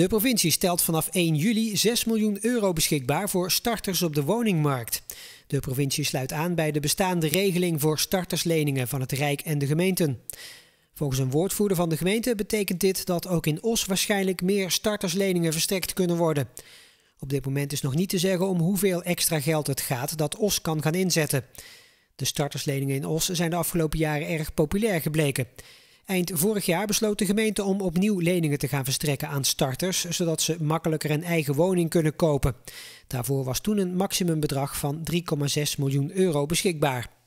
De provincie stelt vanaf 1 juli 6 miljoen euro beschikbaar voor starters op de woningmarkt. De provincie sluit aan bij de bestaande regeling voor startersleningen van het Rijk en de gemeenten. Volgens een woordvoerder van de gemeente betekent dit dat ook in Os waarschijnlijk meer startersleningen verstrekt kunnen worden. Op dit moment is nog niet te zeggen om hoeveel extra geld het gaat dat Os kan gaan inzetten. De startersleningen in Os zijn de afgelopen jaren erg populair gebleken. Eind vorig jaar besloot de gemeente om opnieuw leningen te gaan verstrekken aan starters, zodat ze makkelijker een eigen woning kunnen kopen. Daarvoor was toen een maximumbedrag van 3,6 miljoen euro beschikbaar.